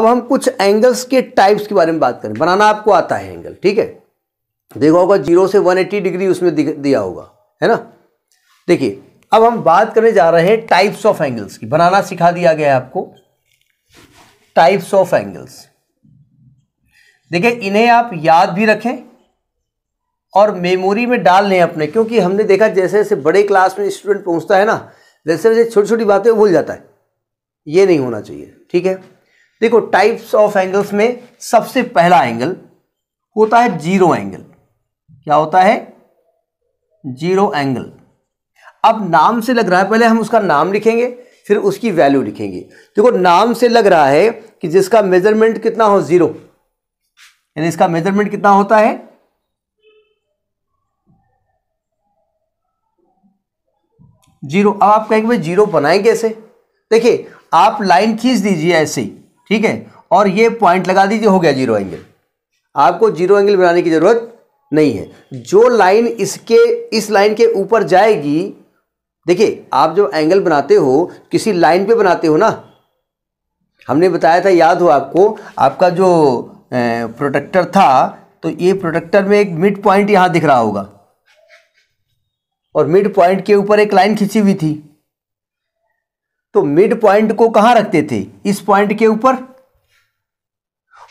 अब हम कुछ एंगल्स के टाइप्स के बारे में बात करें बनाना आपको आता है एंगल ठीक है देखा होगा जीरो से 180 डिग्री उसमें दिया होगा है ना देखिए अब हम बात करने जा रहे हैं टाइप्स ऑफ एंगल्स की बनाना सिखा दिया गया है आपको टाइप्स ऑफ एंगल्स देखिए इन्हें आप याद भी रखें और मेमोरी में डाल लें अपने क्योंकि हमने देखा जैसे जैसे बड़े क्लास में स्टूडेंट पहुंचता है ना वैसे वैसे छोटी छोटी बातें भूल जाता है ये नहीं होना चाहिए ठीक है देखो टाइप्स ऑफ एंगल्स में सबसे पहला एंगल होता है जीरो एंगल क्या होता है जीरो एंगल अब नाम से लग रहा है पहले हम उसका नाम लिखेंगे फिर उसकी वैल्यू लिखेंगे देखो नाम से लग रहा है कि जिसका मेजरमेंट कितना हो जीरो यानी इसका मेजरमेंट कितना होता है जीरो अब आप कहेंगे भाई जीरो बनाए कैसे देखिए आप लाइन खींच दीजिए ऐसे ही ठीक है और ये पॉइंट लगा दीजिए हो गया जीरो एंगल आपको जीरो एंगल बनाने की ज़रूरत नहीं है जो लाइन इसके इस लाइन के ऊपर जाएगी देखिए आप जो एंगल बनाते हो किसी लाइन पे बनाते हो ना हमने बताया था याद हो आपको आपका जो प्रोटेक्टर था तो ये प्रोटेक्टर में एक मिड पॉइंट यहां दिख रहा होगा और मिड पॉइंट के ऊपर एक लाइन खींची हुई थी तो मिड पॉइंट को कहां रखते थे इस पॉइंट के ऊपर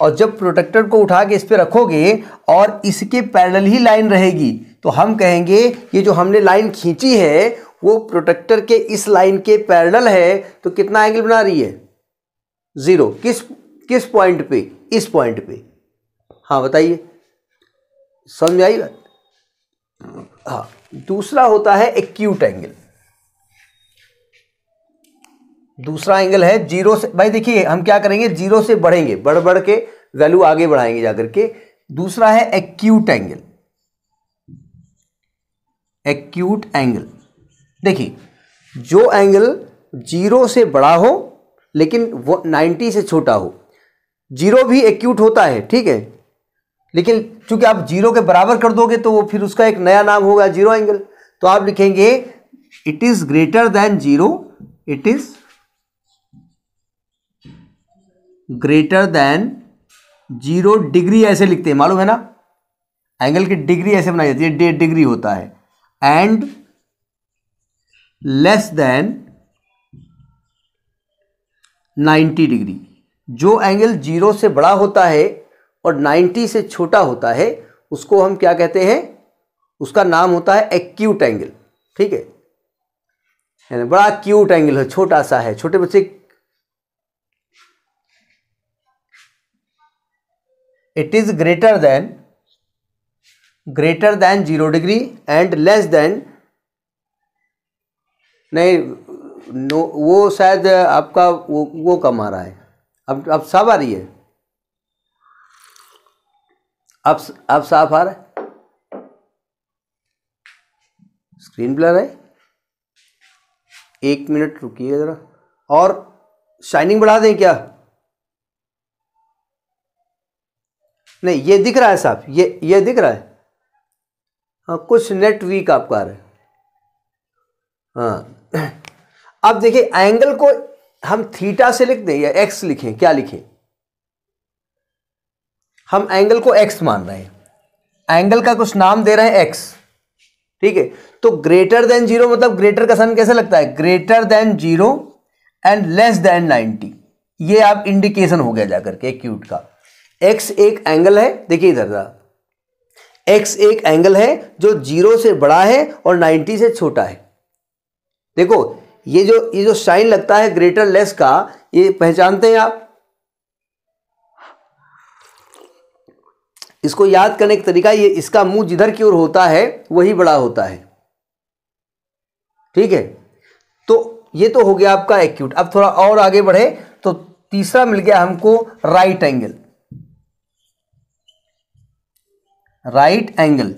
और जब प्रोटेक्टर को उठा के इस पर रखोगे और इसके पैरल ही लाइन रहेगी तो हम कहेंगे ये जो हमने लाइन खींची है वो प्रोटेक्टर के इस लाइन के पैरल है तो कितना एंगल बना रही है ज़ीरो किस किस पॉइंट पे इस पॉइंट पे हाँ बताइए समझ आई बात हाँ दूसरा होता है एक्यूट एंगल दूसरा एंगल है जीरो से भाई देखिए हम क्या करेंगे जीरो से बढ़ेंगे बढ़ बढ़ के वैल्यू आगे बढ़ाएंगे जाकर के दूसरा है एक्यूट एंगल एक्यूट एंगल देखिए जो एंगल जीरो से बड़ा हो लेकिन वो नाइन्टी से छोटा हो जीरो भी एक्यूट होता है ठीक है लेकिन चूंकि आप जीरो के बराबर कर दोगे तो वो फिर उसका एक नया नाम होगा जीरो एंगल तो आप लिखेंगे it is greater than zero it is greater than zero degree ऐसे लिखते हैं मालूम है ना एंगल की डिग्री ऐसे बनाई जाती है डेढ़ डिग्री होता है एंड लेस देन 90 डिग्री जो एंगल जीरो से बड़ा होता है और 90 से छोटा होता है उसको हम क्या कहते हैं उसका नाम होता है एक्यूट एंगल ठीक है यानी बड़ा क्यूट एंगल है छोटा सा है छोटे बच्चे it is greater than greater than zero degree and less than नहीं नो वो शायद आपका वो वो कम आ रहा है अब अब साफ आ रही है अब अब साफ आ रहा है स्क्रीन ब्लर है एक मिनट रुकिए ज़रा और शाइनिंग बढ़ा दें क्या नहीं ये दिख रहा है साहब ये ये दिख रहा है हाँ कुछ नेट वीक आपका आ रहा है हाँ अब देखिए एंगल को हम थीटा से लिख दें या एक्स लिखें क्या लिखें हम एंगल को एक्स मान रहे हैं एंगल का कुछ नाम दे रहे हैं एक्स ठीक है तो ग्रेटर देन जीरो मतलब ग्रेटर का सन कैसे लगता है greater than zero and less than ninety ये आप इंडिकेशन हो गया जाकर के क्यूट का एक्स एक एंगल है देखिए इधर जरा एक्स एक एंगल है जो जीरो से बड़ा है और नाइन्टी से छोटा है देखो ये जो ये जो साइन लगता है ग्रेटर लेस का ये पहचानते हैं आप इसको याद करने का तरीका ये इसका मुंह जिधर की ओर होता है वही बड़ा होता है ठीक है तो ये तो हो गया आपका एक्यूट अब थोड़ा और आगे बढ़े तो तीसरा मिल गया हमको राइट एंगल राइट एंगल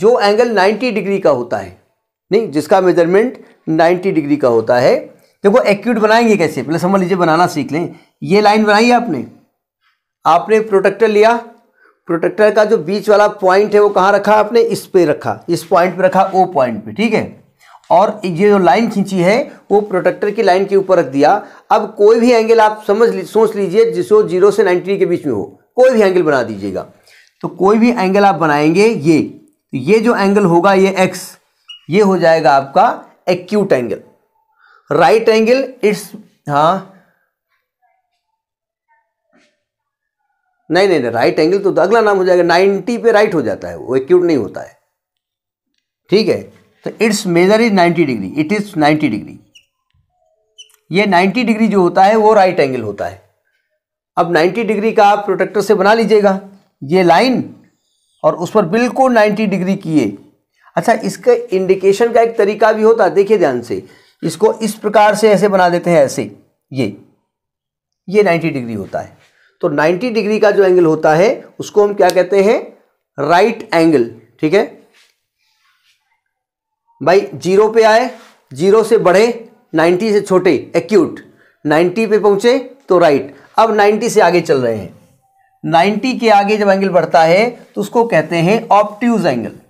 जो एंगल 90 डिग्री का होता है नहीं जिसका मेजरमेंट 90 डिग्री का होता है देखो एक्यूट बनाएंगे कैसे पहले समझ लीजिए बनाना सीख लें ये लाइन बनाई आपने आपने प्रोटेक्टर लिया प्रोटेक्टर का जो बीच वाला पॉइंट है वो कहाँ रखा आपने इस पे रखा इस पॉइंट पे रखा ओ पॉइंट पे ठीक है और ये जो लाइन खींची है वो प्रोटेक्टर की लाइन के ऊपर रख दिया अब कोई भी एंगल आप समझ ली सोच लीजिए जिसको जीरो से नाइन्टी के बीच में हो कोई भी एंगल बना दीजिएगा तो कोई भी एंगल आप बनाएंगे ये तो ये जो एंगल होगा ये एक्स ये हो जाएगा आपका acute angle right angle it's हाँ नहीं नहीं नहीं राइट एंगल तो अगला नाम हो जाएगा नाइन्टी पे राइट हो जाता है वो एक्यूट नहीं होता है ठीक है तो it's measure is ninety degree it is ninety degree ये नाइन्टी डिग्री जो होता है वो राइट एंगल होता है अब 90 डिग्री का आप प्रोटेक्टर से बना लीजिएगा ये लाइन और उस पर बिल्कुल 90 डिग्री किए अच्छा इसके इंडिकेशन का एक तरीका भी होता है देखिए ध्यान से इसको इस प्रकार से ऐसे बना देते हैं ऐसे ये ये 90 डिग्री होता है तो 90 डिग्री का जो एंगल होता है उसको हम क्या कहते हैं राइट एंगल ठीक है भाई जीरो पे आए जीरो से बढ़े नाइन्टी से छोटे एक्यूट नाइन्टी पे पहुंचे तो राइट अब 90 से आगे चल रहे हैं 90 के आगे जब एंगल बढ़ता है तो उसको कहते हैं ऑप्ट्यूज एंगल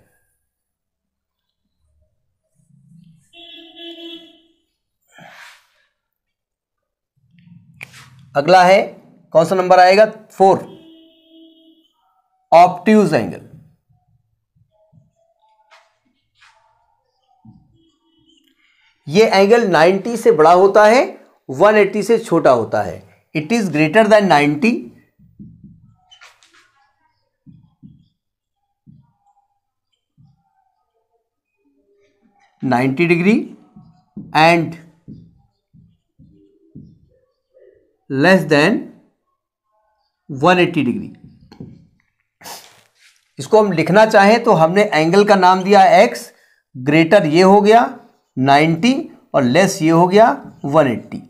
अगला है कौन सा नंबर आएगा फोर ऑप्ट्यूज एंगल ये एंगल 90 से बड़ा होता है 180 से छोटा होता है is greater than than 90 90 and less than one 180 degree इसको हम लिखना चाहें तो हमने एंगल का नाम दिया एक्स ग्रेटर ये हो गया 90 और लेस ये हो गया 180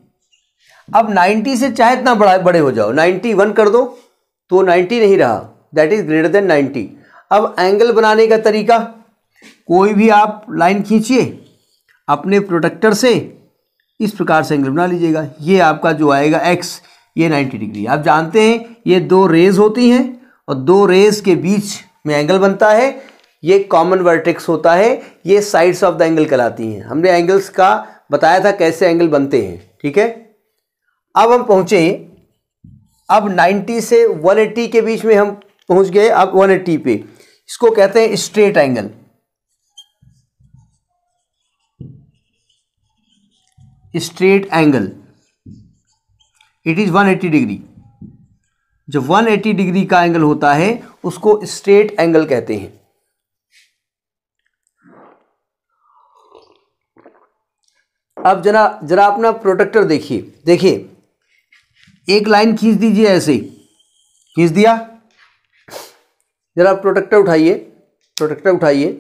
अब 90 से चाहे इतना बड़ा बड़े हो जाओ 91 कर दो तो 90 नहीं रहा दैट इज ग्रेटर देन 90 अब एंगल बनाने का तरीका कोई भी आप लाइन खींचिए अपने प्रोडक्टर से इस प्रकार से एंगल बना लीजिएगा ये आपका जो आएगा एक्स ये 90 डिग्री आप जानते हैं ये दो रेज होती हैं और दो रेज के बीच में एंगल बनता है ये कॉमन वर्टेक्स होता है ये साइड्स ऑफ द एंगल कहलाती हैं हमने एंगल्स का बताया था कैसे एंगल बनते हैं ठीक है अब हम पहुंचे अब 90 से 180 के बीच में हम पहुंच गए अब 180 पे इसको कहते हैं straight angle straight angle it is 180 degree जब 180 डिग्री का एंगल होता है उसको स्ट्रेट एंगल कहते हैं अब जरा जरा अपना प्रोटेक्टर देखिए देखिए एक लाइन खींच दीजिए ऐसे खींच दिया जरा प्रोटेक्टर उठाइए प्रोटेक्टर उठाइए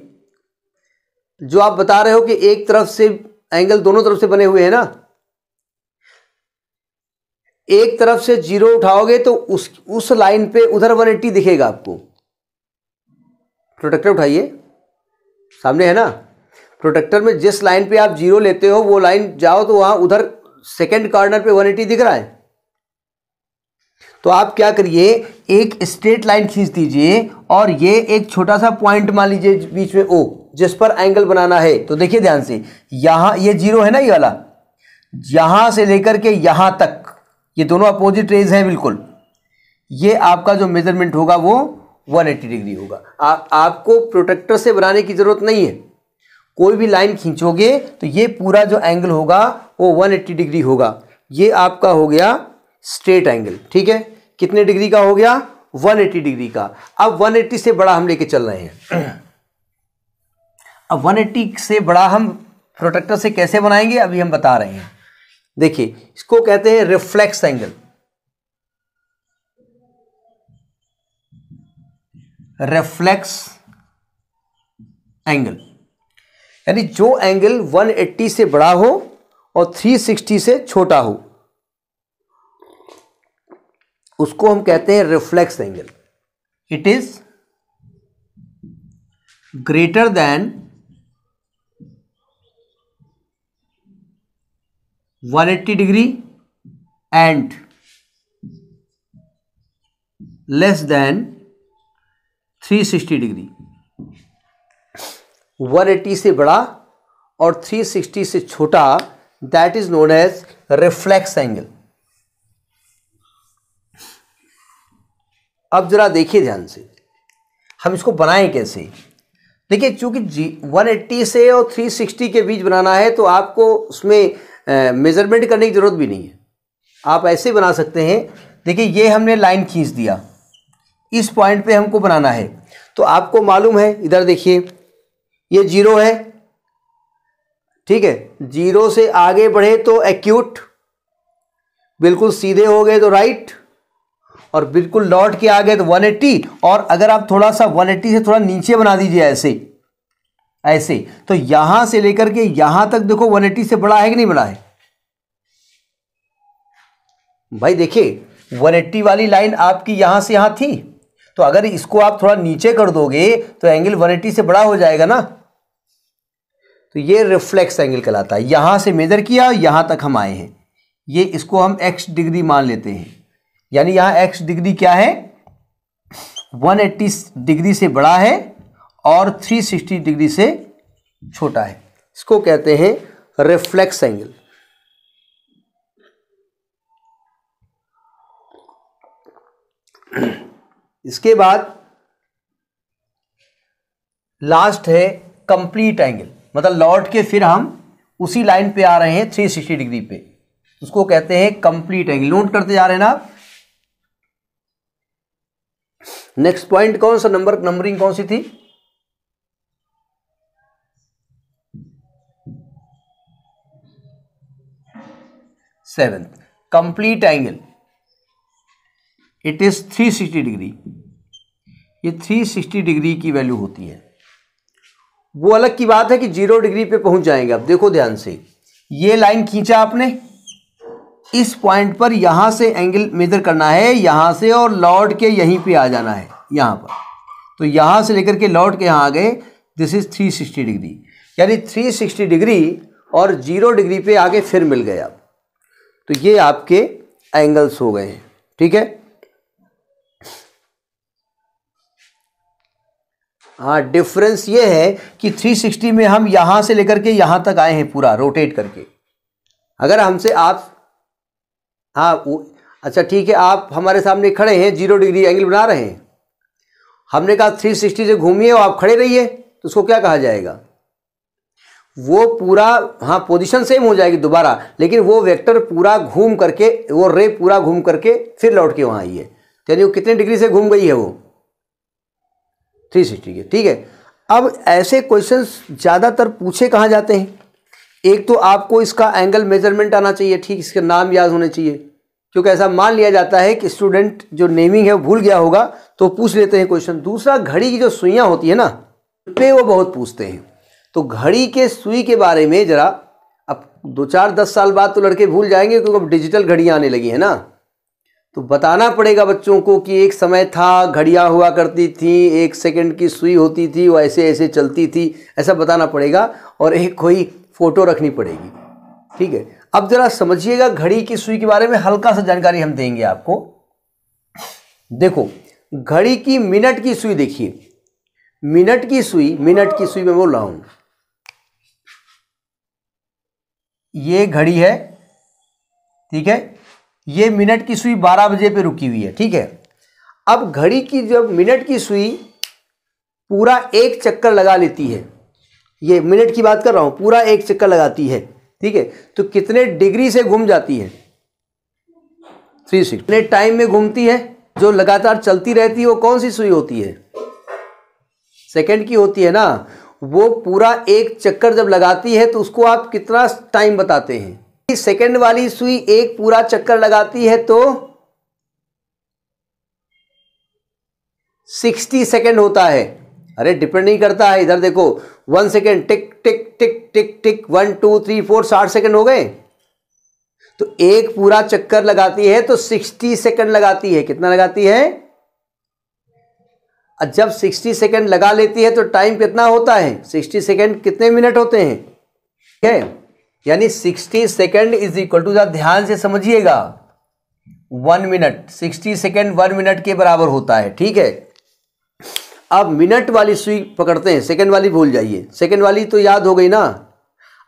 जो आप बता रहे हो कि एक तरफ से एंगल दोनों तरफ से बने हुए हैं ना एक तरफ से जीरो उठाओगे तो उस उस लाइन पे उधर एट्टी दिखेगा आपको प्रोटेक्टर उठाइए सामने है ना प्रोटेक्टर में जिस लाइन पे आप जीरो लेते हो वो लाइन जाओ तो वहां उधर सेकंड कॉर्नर पे एट्टी दिख रहा है तो आप क्या करिए एक स्ट्रेट लाइन खींच दीजिए और ये एक छोटा सा पॉइंट मान लीजिए बीच में ओ जिस पर एंगल बनाना है तो देखिए ध्यान से यहाँ ये जीरो है ना ये वाला यहाँ से लेकर के यहाँ तक ये दोनों अपोजिट रेज हैं बिल्कुल ये आपका जो मेजरमेंट होगा वो 180 डिग्री होगा आ, आपको प्रोटेक्टर से बनाने की ज़रूरत नहीं है कोई भी लाइन खींचोगे तो ये पूरा जो एंगल होगा वो 180 डिग्री होगा ये आपका हो गया स्ट्रेट एंगल ठीक है कितने डिग्री का हो गया 180 डिग्री का अब 180 से बड़ा हम लेके चल रहे हैं अब 180 से बड़ा हम प्रोटेक्टर से कैसे बनाएंगे अभी हम बता रहे हैं देखिए इसको कहते हैं रिफ्लेक्स एंगल रिफ्लेक्स एंगल यानी जो एंगल 180 से बड़ा हो और 360 से छोटा हो उसको हम कहते हैं reflex angle it is greater than 180 degree and less than 360 degree 180 से बड़ा और 360 से छोटा that is known as reflex angle अब ज़रा देखिए ध्यान से हम इसको बनाएं कैसे देखिए चूंकि जी एट्टी से और 360 के बीच बनाना है तो आपको उसमें मेज़रमेंट करने की ज़रूरत भी नहीं है आप ऐसे बना सकते हैं देखिए ये हमने लाइन खींच दिया इस पॉइंट पे हमको बनाना है तो आपको मालूम है इधर देखिए ये जीरो है ठीक है जीरो से आगे बढ़े तो एक्यूट बिल्कुल सीधे हो गए तो राइट और बिल्कुल लौट के आ गए तो 180 और अगर आप थोड़ा सा 180 से थोड़ा नीचे बना दीजिए ऐसे ऐसे तो यहां से लेकर के यहां तक देखो 180 से बड़ा है कि नहीं बड़ा है भाई देखिए 180 वाली लाइन आपकी यहां से यहां थी तो अगर इसको आप थोड़ा नीचे कर दोगे तो एंगल 180 से बड़ा हो जाएगा ना तो ये रिफ्लेक्स एंगल कहलाता है यहां से मेजर किया यहां तक हम आए हैं ये इसको हम एक्स डिग्री मान लेते हैं यानी यहाँ एक्स डिग्री क्या है 180 डिग्री से बड़ा है और 360 डिग्री से छोटा है इसको कहते हैं रिफ्लेक्स एंगल इसके बाद लास्ट है कंप्लीट एंगल मतलब लौट के फिर हम उसी लाइन पे आ रहे हैं 360 डिग्री पे उसको कहते हैं कंप्लीट एंगल नोट करते जा रहे हैं ना आप नेक्स्ट पॉइंट कौन सा नंबर नंबरिंग कौन सी थी seventh complete angle it is 360 degree ये 360 डिग्री की वैल्यू होती है वो अलग की बात है कि जीरो डिग्री पे पहुंच जाएंगे आप देखो ध्यान से ये लाइन खींचा आपने इस पॉइंट पर यहाँ से एंगल मेजर करना है यहाँ से और लौट के यहीं पे आ जाना है यहाँ पर तो यहाँ से लेकर के लौट के यहाँ आ गए दिस इज़ 360 डिग्री यानी 360 डिग्री और जीरो डिग्री पे आगे फिर मिल गए आप तो ये आपके एंगल्स हो गए हैं ठीक है हाँ डिफरेंस ये है कि 360 में हम यहाँ से लेकर के यहाँ तक आए हैं पूरा रोटेट करके अगर हमसे आप हाँ अच्छा ठीक है आप हमारे सामने खड़े हैं जीरो डिग्री एंगल बना रहे हैं हमने कहा थ्री सिक्सटी से घूमिए और आप खड़े रहिए तो उसको क्या कहा जाएगा वो पूरा हाँ पोजीशन सेम हो जाएगी दोबारा लेकिन वो वेक्टर पूरा घूम करके वो रे पूरा घूम करके फिर लौट के वहाँ आई है तो यानी वो कितने डिग्री से घूम गई है वो थ्री सिक्सटी के ठीक है अब ऐसे क्वेश्चन ज़्यादातर पूछे कहाँ जाते हैं एक तो आपको इसका एंगल मेजरमेंट आना चाहिए ठीक इसका नाम याद होने चाहिए क्योंकि ऐसा मान लिया जाता है कि स्टूडेंट जो नेमिंग है वो भूल गया होगा तो पूछ लेते हैं क्वेश्चन दूसरा घड़ी की जो सुइयाँ होती है ना पे वो बहुत पूछते हैं तो घड़ी के सुई के बारे में ज़रा अब दो चार दस साल बाद तो लड़के भूल जाएंगे क्योंकि अब डिजिटल घड़ियाँ आने लगी है ना तो बताना पड़ेगा बच्चों को कि एक समय था घड़ियाँ हुआ करती थी एक सेकंड की सुई होती थी वो ऐसे ऐसे चलती थी ऐसा बताना पड़ेगा और एक कोई फ़ोटो रखनी पड़ेगी ठीक है अब ज़रा समझिएगा घड़ी की सुई के बारे में हल्का सा जानकारी हम देंगे आपको देखो घड़ी की मिनट की सुई देखिए मिनट की सुई मिनट की सुई में बोल रहा हूं ये घड़ी है ठीक है ये मिनट की सुई 12 बजे पे रुकी हुई है ठीक है अब घड़ी की जब मिनट की सुई पूरा एक चक्कर लगा लेती है ये मिनट की बात कर रहा हूँ पूरा एक चक्कर लगाती है ठीक है तो कितने डिग्री से घूम जाती है थ्री सिक्स कितने टाइम में घूमती है जो लगातार चलती रहती है वो कौन सी सुई होती है सेकंड की होती है ना वो पूरा एक चक्कर जब लगाती है तो उसको आप कितना टाइम बताते हैं सेकंड वाली सुई एक पूरा चक्कर लगाती है तो सिक्सटी सेकेंड होता है अरे डिपेंड नहीं करता है इधर देखो one second tick tick tick tick tick one two three four साठ सेकेंड हो गए तो एक पूरा चक्कर लगाती है तो सिक्सटी सेकेंड लगाती है कितना लगाती है जब सिक्सटी सेकेंड लगा लेती है तो टाइम कितना होता है सिक्सटी सेकेंड कितने मिनट होते हैं ठीक है यानी sixty second is equal to जरा ध्यान से समझिएगा one minute sixty second one minute के बराबर होता है ठीक है अब मिनट वाली सुई पकड़ते हैं सेकंड वाली भूल जाइए सेकंड वाली तो याद हो गई ना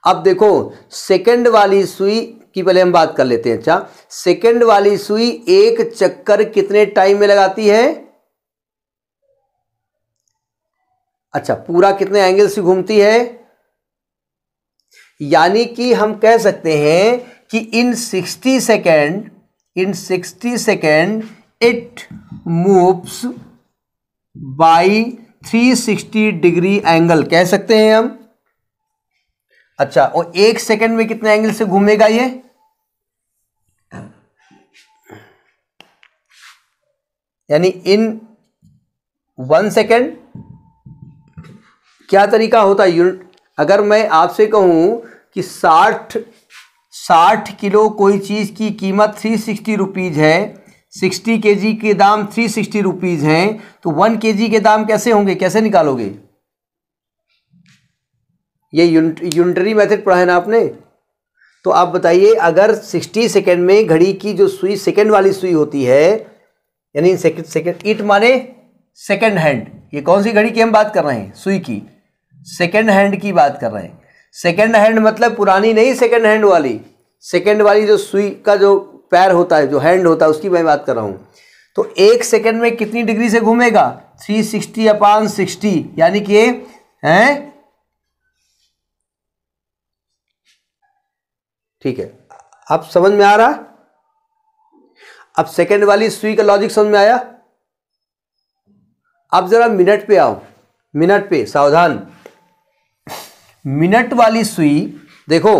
अब देखो सेकंड वाली सुई की पहले हम बात कर लेते हैं अच्छा सेकंड वाली सुई एक चक्कर कितने टाइम में लगाती है अच्छा पूरा कितने एंगल से घूमती है यानी कि हम कह सकते हैं कि in sixty second in sixty second it moves by 360 degree angle कह सकते हैं हम अच्छा और एक सेकंड में कितने एंगल से घूमेगा ये यानी इन वन सेकेंड क्या तरीका होता है यूनिट अगर मैं आपसे कहूं कि साठ साठ किलो कोई चीज़ की कीमत थ्री सिक्सटी रुपीज़ है सिक्सटी के जी के दाम थ्री सिक्सटी रुपीज़ हैं तो वन के जी के दाम कैसे होंगे कैसे निकालोगे ये यूनिटरी मेथड पढ़ा है ना आपने तो आप बताइए अगर सिक्सटी सेकेंड में घड़ी की जो सुई सेकेंड वाली सुई होती है यानी सेकेंड सेकेंड इट माने सेकेंड हैंड ये कौन सी घड़ी की हम बात कर रहे हैं सुई की सेकेंड हैंड की बात कर रहे हैं सेकेंड हैंड मतलब पुरानी नहीं सेकेंड हैंड वाली सेकेंड वाली जो सुई का जो पैर होता है जो हैंड होता है उसकी मैं बात कर रहा हूँ तो एक सेकंड में कितनी डिग्री से घूमेगा 360 सिक्सटी अपान सिक्सटी यानी कि है ठीक है अब समझ में आ रहा अब सेकंड वाली सुई का लॉजिक समझ में आया अब जरा मिनट पे आओ मिनट पे सावधान मिनट वाली सुई देखो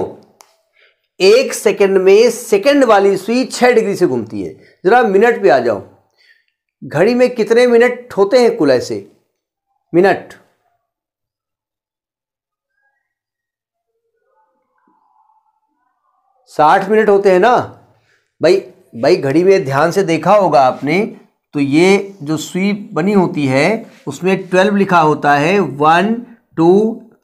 एक सेकंड में सेकंड वाली सुई छः डिग्री से घूमती है ज़रा मिनट पे आ जाओ घड़ी में कितने मिनट होते हैं कुल ऐसे मिनट साठ मिनट होते हैं ना भाई भाई घड़ी में ध्यान से देखा होगा आपने तो ये जो सुई बनी होती है उसमें ट्वेल्व लिखा होता है one two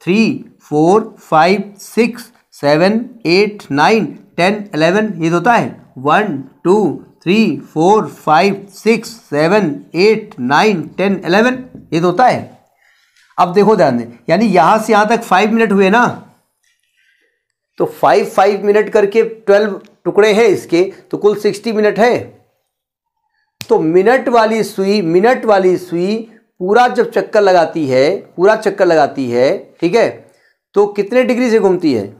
three four five six seven eight nine ten eleven ये तो होता है one two three four five six seven eight nine ten eleven ये तो होता है अब देखो ध्यान दें यानी यहाँ से यहाँ तक फाइव मिनट हुए ना तो फाइव फाइव मिनट करके ट्वेल्व टुकड़े हैं इसके तो कुल सिक्सटी मिनट है तो मिनट वाली सुई मिनट वाली सुई पूरा जब चक्कर लगाती है पूरा चक्कर लगाती है ठीक है तो कितने डिग्री से घूमती है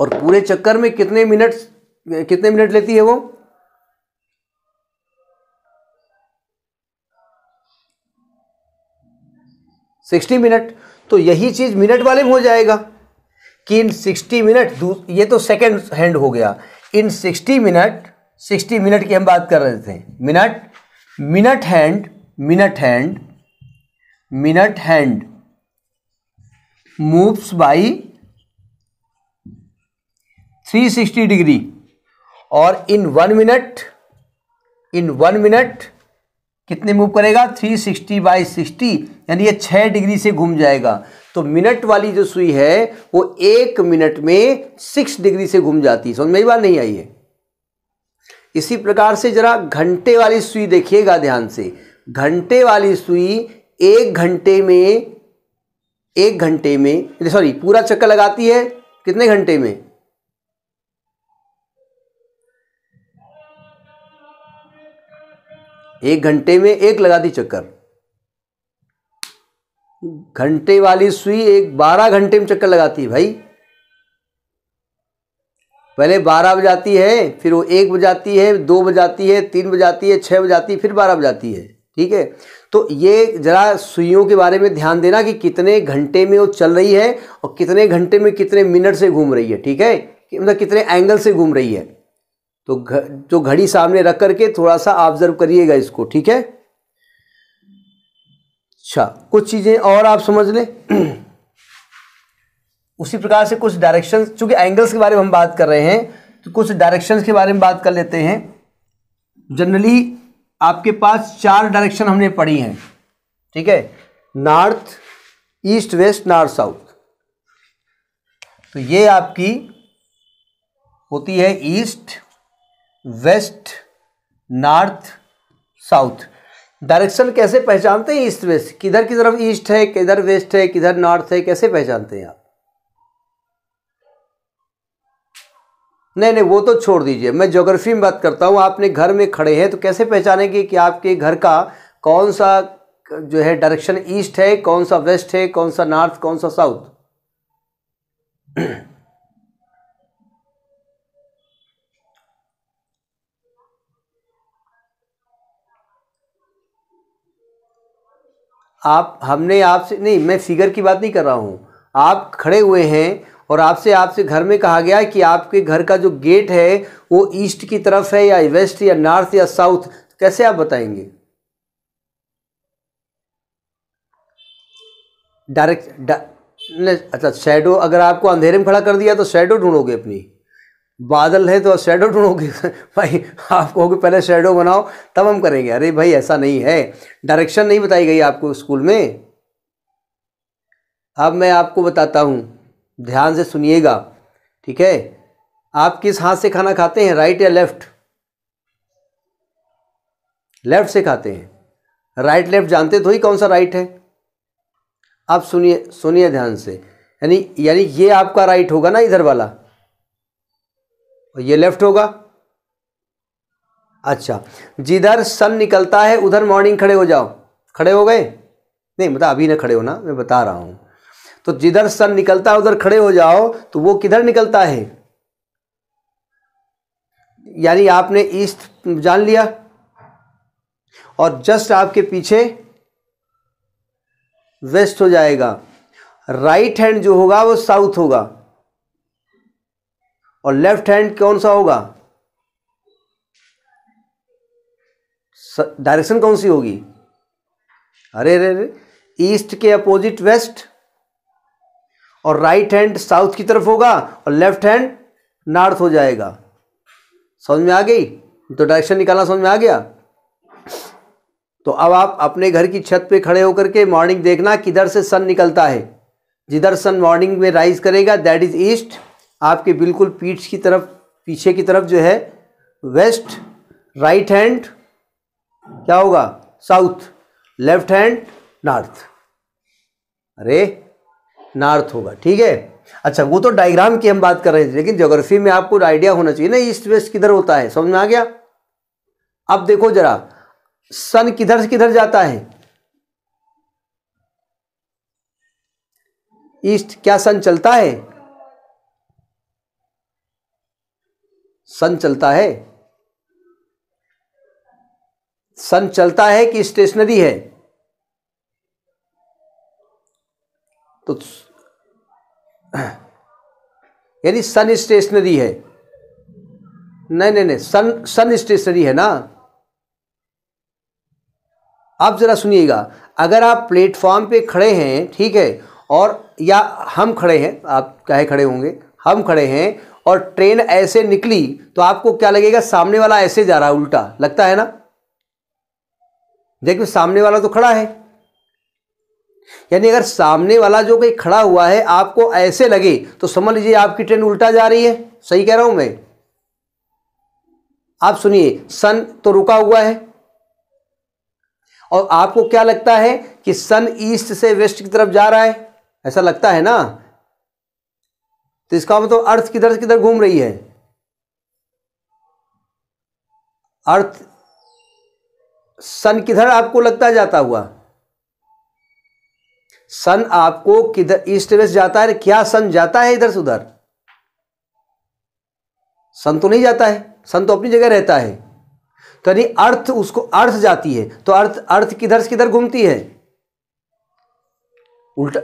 और पूरे चक्कर में कितने मिनट कितने मिनट लेती है वो सिक्सटी मिनट तो यही चीज मिनट वाले में हो जाएगा कि इन सिक्सटी मिनट ये तो सेकेंड हैंड हो गया in sixty minute sixty minute की हम बात कर रहे थे minute minute hand minute hand minute hand moves by 360 degree और in one minute in one minute कितने मूव करेगा 360 सिक्सटी बाई सिक्सटी यानी ये छः डिग्री से घूम जाएगा तो मिनट वाली जो सुई है वो एक मिनट में सिक्स डिग्री से घूम जाती है समझ में बात नहीं आई है इसी प्रकार से जरा घंटे वाली सुई देखिएगा ध्यान से घंटे वाली सुई एक घंटे में एक घंटे में सॉरी पूरा चक्कर लगाती है कितने घंटे में एक घंटे में एक लगा दी चक्कर घंटे वाली सुई एक बारह घंटे में चक्कर लगाती है भाई पहले बारह बजाती है फिर वो एक बजाती है दो बजाती है तीन बजाती है छः बजाती है फिर बारह बजाती है ठीक है तो ये ज़रा सुइयों के बारे में ध्यान देना कि कितने घंटे में वो चल रही है और कितने घंटे में कितने मिनट से घूम रही है ठीक है मतलब कितने एंगल से घूम रही है तो घ, जो तो घड़ी सामने रख करके थोड़ा सा ऑब्जर्व करिएगा इसको ठीक है अच्छा कुछ चीज़ें और आप समझ लें उसी प्रकार से कुछ डायरेक्शंस चूंकि एंगल्स के बारे में हम बात कर रहे हैं तो कुछ डायरेक्शंस के बारे में बात कर लेते हैं जनरली आपके पास चार डायरेक्शन हमने पढ़ी हैं ठीक है north east west north south तो ये आपकी होती है east west north south direction कैसे पहचानते हैं ईस्ट वेस्ट किधर की तरफ ईस्ट है किधर वेस्ट है किधर नॉर्थ है कैसे पहचानते हैं आप नहीं नहीं वो तो छोड़ दीजिए मैं ज्योग्राफी में बात करता हूँ आपने घर में खड़े हैं तो कैसे पहचानेंगे कि आपके घर का कौन सा जो है डायरेक्शन ईस्ट है कौन सा वेस्ट है कौन सा नॉर्थ कौन सा साउथ आप हमने आपसे नहीं मैं फिगर की बात नहीं कर रहा हूँ आप खड़े हुए हैं और आपसे आपसे घर में कहा गया कि आपके घर का जो गेट है वो ईस्ट की तरफ है या वेस्ट या नॉर्थ या साउथ कैसे आप बताएंगे डायरेक्ट डा, अच्छा शेडो अगर आपको अंधेरे में खड़ा कर दिया तो शेडो ढूंढोगे अपनी बादल है तो शेडो ढूंढोगे भाई आप कहोगे पहले शेडो बनाओ तब हम करेंगे अरे भाई ऐसा नहीं है डायरेक्शन नहीं बताई गई आपको स्कूल में अब मैं आपको बताता हूँ ध्यान से सुनिएगा ठीक है आप किस हाथ से खाना खाते हैं राइट या लेफ्ट लेफ्ट से खाते हैं राइट लेफ्ट जानते तो ही कौन सा राइट है आप सुनिए सुनिए ध्यान से यानी यानी ये आपका राइट होगा ना इधर वाला और ये लेफ्ट होगा अच्छा जिधर सन निकलता है उधर मॉर्निंग खड़े हो जाओ खड़े हो गए नहीं मतलब अभी ना खड़े होना मैं बता रहा हूँ तो जिधर सन निकलता है उधर खड़े हो जाओ तो वो किधर निकलता है यानी आपने ईस्ट जान लिया और जस्ट आपके पीछे वेस्ट हो जाएगा राइट हैंड जो होगा वो साउथ होगा और लेफ्ट हैंड कौन सा होगा डायरेक्शन कौन सी होगी अरे अरे अरे ईस्ट के अपोजिट वेस्ट और राइट हैंड साउथ की तरफ होगा और लेफ्ट हैंड नॉर्थ हो जाएगा समझ में आ गई तो डायरेक्शन निकालना समझ में आ गया तो अब आप अपने घर की छत पे खड़े होकर के मॉर्निंग देखना किधर से सन निकलता है जिधर सन मॉर्निंग में राइज करेगा दैट इज ईस्ट आपके बिल्कुल पीठ की तरफ पीछे की तरफ जो है वेस्ट राइट हैंड क्या होगा साउथ लेफ्ट हैंड नॉर्थ अरे नॉर्थ होगा ठीक है अच्छा वो तो डायग्राम की हम बात कर रहे थे लेकिन ज्योग्राफी में आपको आइडिया होना चाहिए ना ईस्ट वेस्ट किधर होता है समझ में आ गया अब देखो जरा सन किधर से किधर जाता है ईस्ट क्या सन चलता है सन चलता है सन चलता है कि स्टेशनरी है तो यानी सन स्टेशनरी है नहीं नहीं नहीं सन सन स्टेशनरी है ना आप ज़रा सुनिएगा अगर आप प्लेटफॉर्म पे खड़े हैं ठीक है और या हम खड़े हैं आप चाहे खड़े होंगे हम खड़े हैं और ट्रेन ऐसे निकली तो आपको क्या लगेगा सामने वाला ऐसे जा रहा है उल्टा लगता है ना देखिए सामने वाला तो खड़ा है यानी अगर सामने वाला जो कोई खड़ा हुआ है आपको ऐसे लगे तो समझ लीजिए आपकी ट्रेन उल्टा जा रही है सही कह रहा हूं मैं आप सुनिए सन तो रुका हुआ है और आपको क्या लगता है कि सन ईस्ट से वेस्ट की तरफ जा रहा है ऐसा लगता है ना तो इसका मतलब तो अर्थ किधर से किधर घूम रही है अर्थ सन किधर आपको लगता जाता हुआ सन आपको किधर ईस्ट वेस्ट जाता है क्या सन जाता है इधर से उधर सन तो नहीं जाता है सन तो अपनी जगह रहता है तो यानी अर्थ उसको अर्थ जाती है तो अर्थ अर्थ किधर से किधर घूमती है उल्टा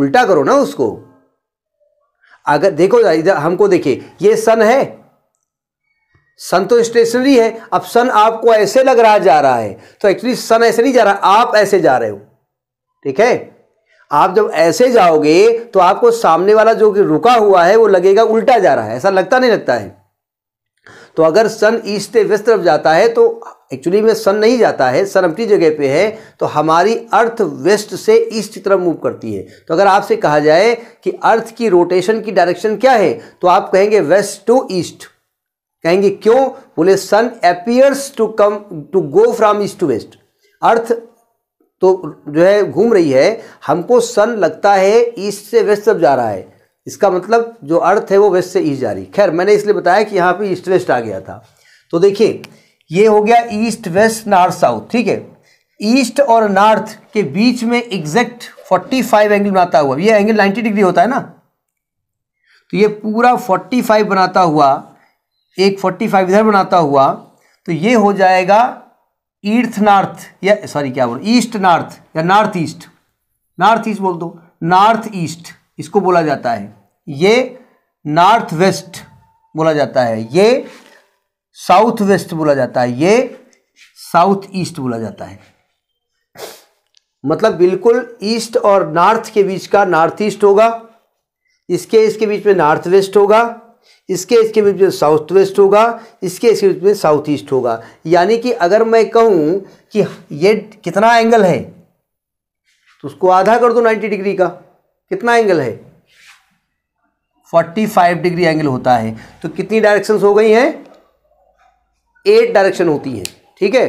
उल्टा करो ना उसको अगर देखो इधर हमको देखिए ये सन है सन तो स्टेशनरी है अब सन आपको ऐसे लग रहा जा रहा है तो एक्चुअली सन ऐसे नहीं जा रहा आप ऐसे जा रहे हो ठीक है आप जब ऐसे जाओगे तो आपको सामने वाला जो कि रुका हुआ है वो लगेगा उल्टा जा रहा है ऐसा लगता नहीं लगता है तो अगर सन ईस्ट से वेस्ट तरफ जाता है तो एक्चुअली में सन नहीं जाता है सन अपनी जगह पे है तो हमारी अर्थ वेस्ट से ईस्ट की तरफ मूव करती है तो अगर आपसे कहा जाए कि अर्थ की रोटेशन की डायरेक्शन क्या है तो आप कहेंगे वेस्ट टू ईस्ट कहेंगे क्यों बोले sun appears to come to go from east to west earth तो जो है घूम रही है हमको सन लगता है ईस्ट से वेस्ट तरफ जा रहा है इसका मतलब जो अर्थ है वो वेस्ट से ईस्ट जा रही खैर मैंने इसलिए बताया कि यहाँ पे ईस्ट वेस्ट आ गया था तो देखिए ये हो गया ईस्ट वेस्ट नॉर्थ साउथ ठीक है ईस्ट और नॉर्थ के बीच में एग्जैक्ट 45 एंगल बनाता हुआ ये एंगल 90 डिग्री होता है ना तो ये पूरा 45 बनाता हुआ एक 45 इधर बनाता हुआ तो ये हो जाएगा ईर्थ नॉर्थ या सॉरी क्या बोल ईस्ट नॉर्थ या नॉर्थ ईस्ट नॉर्थ ईस्ट बोल दो नॉर्थ ईस्ट इसको बोला जाता है ये नॉर्थ वेस्ट बोला जाता है ये साउथ वेस्ट बोला जाता है ये साउथ ईस्ट बोला जाता है मतलब बिल्कुल ईस्ट और नॉर्थ के बीच का नॉर्थ ईस्ट होगा इसके इसके बीच में नॉर्थ वेस्ट होगा इसके इसके बीच में साउथ वेस्ट होगा इसके इसके बीच में साउथ ईस्ट होगा यानी कि अगर मैं कहूं कि ये कितना एंगल है तो उसको आधा कर दो 90 डिग्री का कितना एंगल है 45 डिग्री एंगल होता है तो कितनी डायरेक्शन हो गई हैं एट डायरेक्शन होती है ठीक है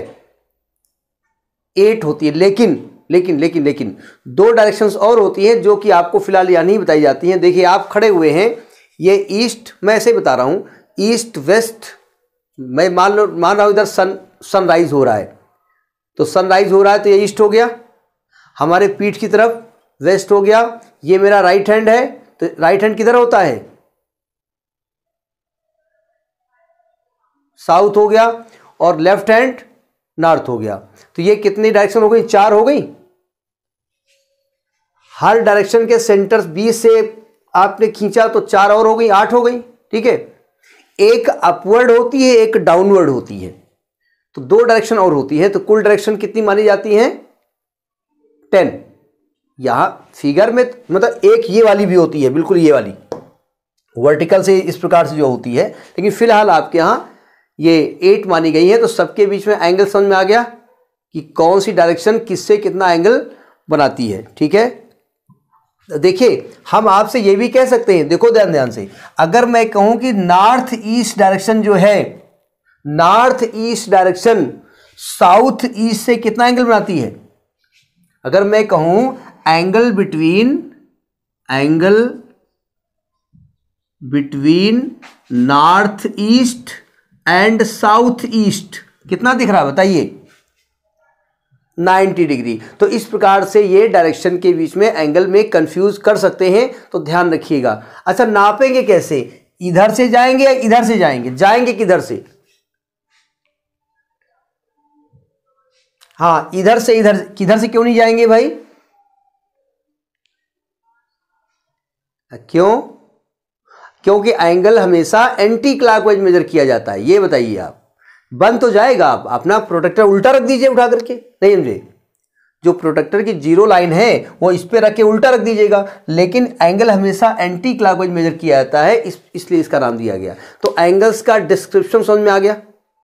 एट होती है लेकिन लेकिन लेकिन लेकिन दो डायरेक्शंस और होती हैं जो कि आपको फिलहाल या नहीं बताई जाती हैं देखिए आप खड़े हुए हैं ये ईस्ट मैं ऐसे बता रहा हूँ ईस्ट वेस्ट मैं मान लो मान रहा हूँ इधर सन सनराइज हो रहा है तो सनराइज हो रहा है तो ये ईस्ट हो गया हमारे पीठ की तरफ वेस्ट हो गया ये मेरा राइट हैंड है तो राइट हैंड किधर होता है साउथ हो गया और लेफ्ट हैंड नॉर्थ हो गया तो ये कितनी डायरेक्शन हो गई चार हो गई हर डायरेक्शन के सेंटर बी से आपने खींचा तो चार और हो गई आठ हो गई ठीक है एक अपवर्ड होती है एक डाउनवर्ड होती है तो दो डायरेक्शन और होती है तो कुल डायरेक्शन कितनी मानी जाती है टेन यहाँ फिगर में मतलब एक ये वाली भी होती है बिल्कुल ये वाली वर्टिकल से इस प्रकार से जो होती है लेकिन फिलहाल आपके यहाँ ये एट मानी गई है तो सबके बीच में एंगल समझ में आ गया कि कौन सी डायरेक्शन किससे कितना एंगल बनाती है ठीक है देखिए हम आपसे ये भी कह सकते हैं देखो ध्यान ध्यान से अगर मैं कहूं कि नॉर्थ ईस्ट डायरेक्शन जो है north east direction south east से कितना एंगल बनाती है अगर मैं कहूं angle between angle between north east and south east कितना दिख रहा है बताइए 90 डिग्री तो इस प्रकार से ये डायरेक्शन के बीच में एंगल में कंफ्यूज कर सकते हैं तो ध्यान रखिएगा अच्छा नापेंगे कैसे इधर से जाएंगे या इधर से जाएंगे जाएंगे किधर से हाँ इधर से इधर किधर से क्यों नहीं जाएंगे भाई क्यों क्योंकि एंगल हमेशा एंटी क्लॉकवाइज मेजर किया जाता है ये बताइए आप बंद तो जाएगा आप अपना प्रोटेक्टर उल्टा रख दीजिए उठा करके नहीं समझे जो प्रोटेक्टर की जीरो लाइन है वो इस पर रख के उल्टा रख दीजिएगा लेकिन एंगल हमेशा एंटी क्लॉकवाइज मेजर किया जाता है इस इसलिए इसका नाम दिया गया तो एंगल्स का डिस्क्रिप्शन समझ में आ गया